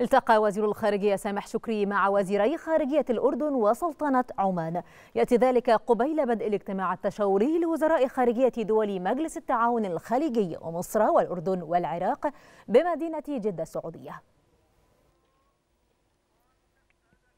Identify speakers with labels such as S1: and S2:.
S1: التقى وزير الخارجية سامح شكري مع وزيري خارجية الأردن وسلطنة عمان يأتي ذلك قبيل بدء الاجتماع التشاوري لوزراء خارجية دول مجلس التعاون الخليجي ومصر والأردن والعراق بمدينة جدة السعودية